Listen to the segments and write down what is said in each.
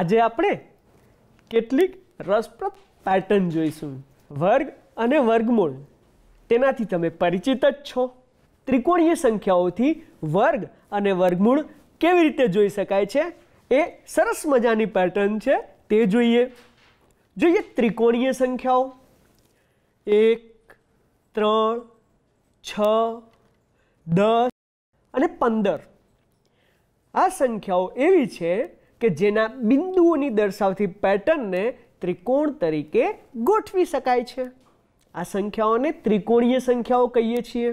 આજે આપણે કેટલીક રસપ્રદ પેટર્ન જોઈશું વર્ગ અને વર્ગમૂળ તેનાથી તમે પરિચિત જ છો ત્રિકોણીય સંખ્યાઓથી વર્ગ અને વર્ગમૂળ કેવી રીતે જોઈ શકાય છે એ સરસ મજાની પેટર્ન છે તે જોઈએ જોઈએ ત્રિકોણીય સંખ્યાઓ એક ત્રણ છ દસ અને પંદર આ સંખ્યાઓ એવી છે કે જેના બિંદુઓની દર્શાવતી પેટર્નને ત્રિકોણ તરીકે ગોઠવી શકાય છે આ સંખ્યાઓને ત્રિકોણીય સંખ્યાઓ કહીએ છીએ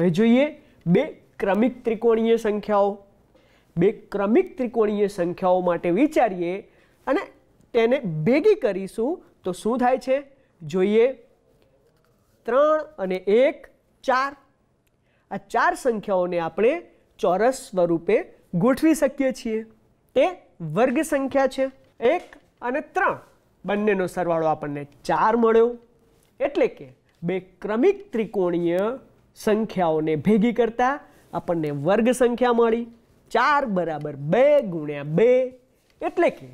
હવે જોઈએ બે ક્રમિક ત્રિકોણીય સંખ્યાઓ બે ક્રમિક ત્રિકોણીય સંખ્યાઓ માટે વિચારીએ અને તેને ભેગી કરીશું તો શું થાય છે જોઈએ ત્રણ અને એક ચાર આ ચાર સંખ્યાઓને આપણે ચોરસ સ્વરૂપે ગોઠવી શકીએ છીએ એ વર્ગ સંખ્યા છે એક અને ત્રણ બંનેનો સરવાળો આપણને ચાર મળ્યો એટલે કે બે ક્રમિક ત્રિકોણીય સંખ્યાઓને ભેગી કરતા આપણને વર્ગ સંખ્યા મળી ચાર બરાબર બે ગુણ્યા બે એટલે કે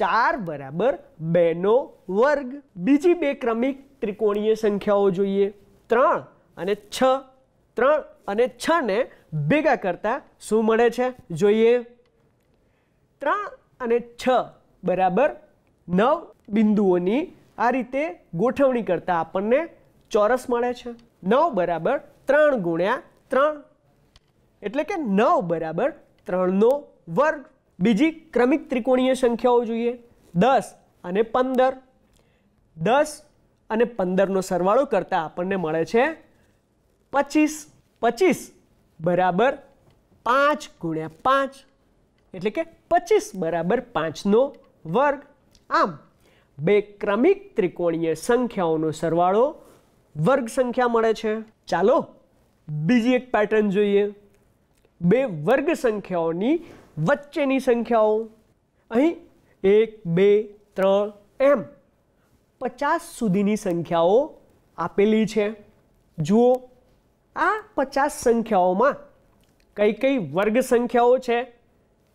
ચાર બરાબર બેનો વર્ગ બીજી બે ક્રમિક ત્રિકોણીય સંખ્યાઓ જોઈએ ત્રણ અને છ ત્રણ અને છને ભેગા કરતા શું મળે છે જોઈએ ત્રણ અને છ બરાબર નવ બિંદુઓની આ રીતે ગોઠવણી કરતાં આપણને ચોરસ મળે છે નવ બરાબર ત્રણ ગુણ્યા ત્રણ એટલે કે નવ બરાબર ત્રણનો વર્ગ બીજી ક્રમિક ત્રિકોણીય સંખ્યાઓ જોઈએ દસ અને પંદર દસ અને પંદરનો સરવાળો કરતાં આપણને મળે છે પચીસ પચીસ બરાબર પાંચ ગુણ્યા પાંચ એટલે કે પચીસ બરાબર પાંચનો વર્ગ આમ બે ક્રમિક ત્રિકોણીય સંખ્યાઓનો સરવાળો વર્ગ સંખ્યા મળે છે ચાલો બીજી એક પેટર્ન જોઈએ બે વર્ગ સંખ્યાઓની વચ્ચેની સંખ્યાઓ અહીં એક બે ત્રણ એમ પચાસ સુધીની સંખ્યાઓ આપેલી છે જુઓ આ પચાસ સંખ્યાઓમાં કઈ કઈ વર્ગ સંખ્યાઓ છે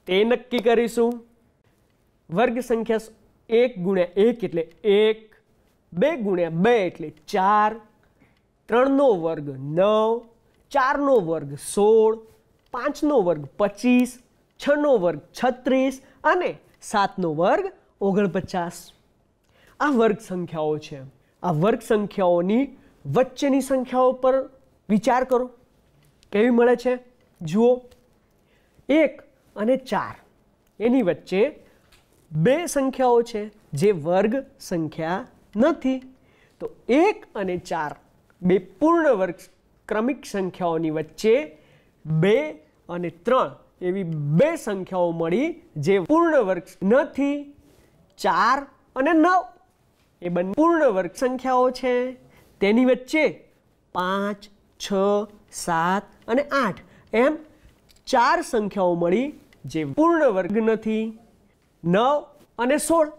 તે નક્કી કરીશું વર્ગ સંખ્યા એક ગુણ્યા એક એટલે એક બે ગુણ્યા બે એટલે ચાર ત્રણનો વર્ગ નવ ચારનો વર્ગ સોળ પાંચનો વર્ગ પચીસ છનો વર્ગ છત્રીસ અને સાતનો વર્ગ ઓગણપચાસ આ વર્ગ સંખ્યાઓ છે આ વર્ગ સંખ્યાઓની વચ્ચેની સંખ્યાઓ પર વિચાર કરો કેવી મળે છે જુઓ એક અને ચાર એની વચ્ચે બે સંખ્યાઓ છે જે વર્ગ સંખ્યા નથી તો એક અને ચાર બે પૂર્ણ વર્ગ ક્રમિક સંખ્યાઓની વચ્ચે બે અને ત્રણ એવી બે સંખ્યાઓ મળી જે પૂર્ણ વર્ગ નથી ચાર અને નવ એ બંને પૂર્ણ વર્ગ સંખ્યાઓ છે તેની વચ્ચે પાંચ છ સાત અને આઠ એમ ચાર સંખ્યાઓ મળી જે પૂર્ણ વર્ગ નથી નવ અને સોળ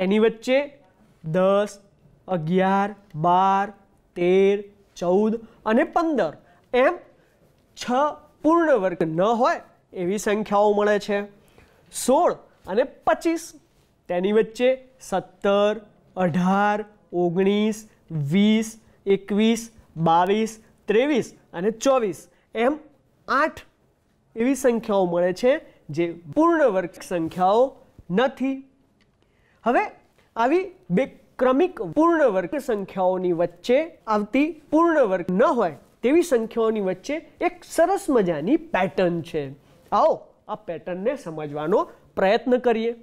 તેની વચ્ચે દસ અગિયાર બાર તેર ચૌદ અને પંદર એમ છ પૂર્ણ વર્ગ ન હોય એવી સંખ્યાઓ મળે છે સોળ અને પચીસ તેની વચ્ચે સત્તર અઢાર ઓગણીસ વીસ એકવીસ બાવીસ ત્રેવીસ અને ચોવીસ એમ આઠ એવી સંખ્યાઓ મળે છે જે પૂર્ણ વર્ગ સંખ્યાઓ નથી હવે આવી બે ક્રમિક પૂર્ણ વર્ગ સંખ્યાઓની વચ્ચે આવતી પૂર્ણ વર્ગ ન હોય તેવી સંખ્યાઓની વચ્ચે એક સરસ મજાની પેટર્ન છે આવો આ પેટર્નને સમજવાનો પ્રયત્ન કરીએ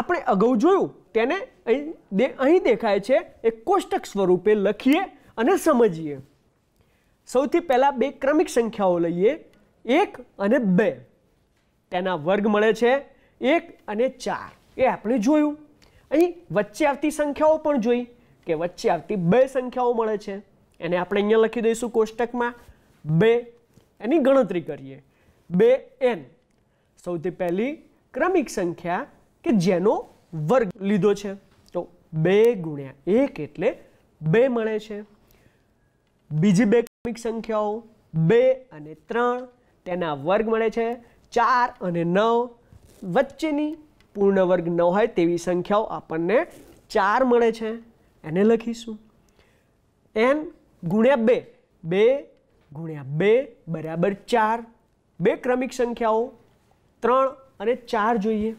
આપણે અગાઉ જોયું તેને અહીં દેખાય છે એ કોષ્ટક સ્વરૂપે લખીએ અને સમજીએ સૌથી પહેલાં બે ક્રમિક સંખ્યાઓ લઈએ એક અને બે તેના વર્ગ મળે છે એક અને ચાર એ આપણે જોયું અહીં વચ્ચે આવતી સંખ્યાઓ પણ જોઈ કે વચ્ચે આવતી બે સંખ્યાઓ મળે છે એને આપણે અહીંયા લખી દઈશું કોષ્ટકમાં બે એની ગણતરી કરીએ બે એન સૌથી પહેલી ક્રમિક સંખ્યા કે જેનો વર્ગ લીધો છે તો બે ગુણ્યા એક એટલે બે મળે છે બીજી બે ક્રમિક સંખ્યાઓ બે અને ત્રણ તેના વર્ગ મળે છે ચાર અને નવ વચ્ચેની પૂર્ણ વર્ગ ન હોય તેવી સંખ્યાઓ આપણને ચાર મળે છે એને લખીશું એન ગુણ્યા બે બે ગુણ્યા બે બરાબર ચાર બે ક્રમિક સંખ્યાઓ ત્રણ અને ચાર જોઈએ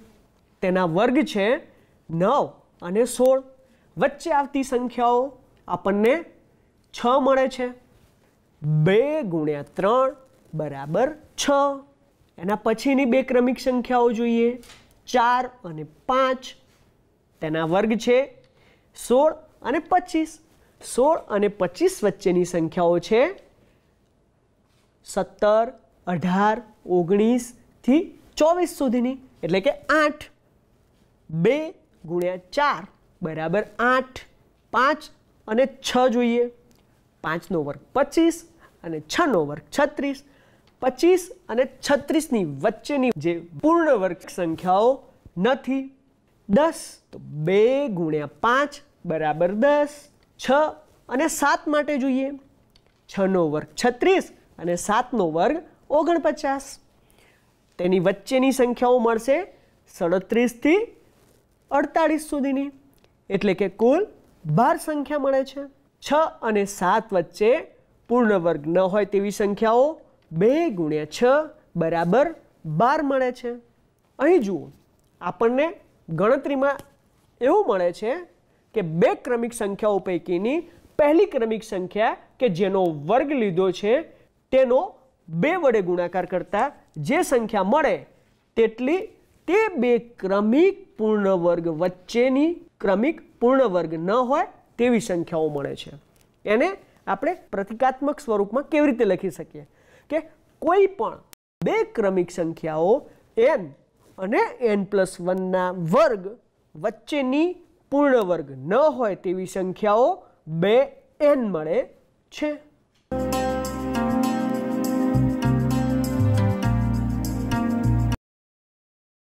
તેના વર્ગ છે નવ અને સોળ વચ્ચે આવતી સંખ્યાઓ આપણને છ મળે છે બે ગુણ્યા ત્રણ બરાબર છ એના પછીની બે ક્રમિક સંખ્યાઓ જોઈએ ચાર અને પાંચ તેના વર્ગ છે સોળ અને પચીસ સોળ અને પચીસ વચ્ચેની સંખ્યાઓ છે સત્તર અઢાર ઓગણીસથી ચોવીસ સુધીની એટલે કે આઠ બે ગુણ્યા ચાર બરાબર આઠ પાંચ અને છ જોઈએ પાંચનો વર્ગ પચીસ અને છનો વર્ગ છત્રીસ પચીસ અને છત્રીસની વચ્ચેની જે પૂર્ણ વર્ગ સંખ્યાઓ નથી દસ તો બે ગુણ્યા પાંચ બરાબર દસ છ અને સાત માટે જોઈએ છનો વર્ગ છત્રીસ અને સાતનો વર્ગ ઓગણપચાસ તેની વચ્ચેની સંખ્યાઓ મળશે સડત્રીસથી અડતાળીસ સુધીની એટલે કે કુલ બાર સંખ્યા મળે છે છ અને સાત વચ્ચે પૂર્ણ વર્ગ ન હોય તેવી સંખ્યાઓ બે ગુણ્યા છ બરાબર બાર મળે છે અહીં જુઓ આપણને ગણતરીમાં એવું મળે છે કે બે ક્રમિક સંખ્યાઓ પૈકીની પહેલી ક્રમિક સંખ્યા કે જેનો વર્ગ લીધો છે તેનો બે વડે ગુણાકાર કરતા જે સંખ્યા મળે તેટલી તે બે ક્રમિક પૂર્ણ વર્ગ વચ્ચેની ક્રમિક પૂર્ણ વર્ગ ન હોય તેવી સંખ્યાઓ મળે છે એને આપણે પ્રતિકાત્મક સ્વરૂપમાં કેવી રીતે લખી શકીએ કે કોઈ પણ બે ક્રમિક સંખ્યાઓ એન અને એન પ્લસ વનના વર્ગ વચ્ચેની પૂર્ણ વર્ગ ન હોય તેવી સંખ્યાઓ બે એન મળે છે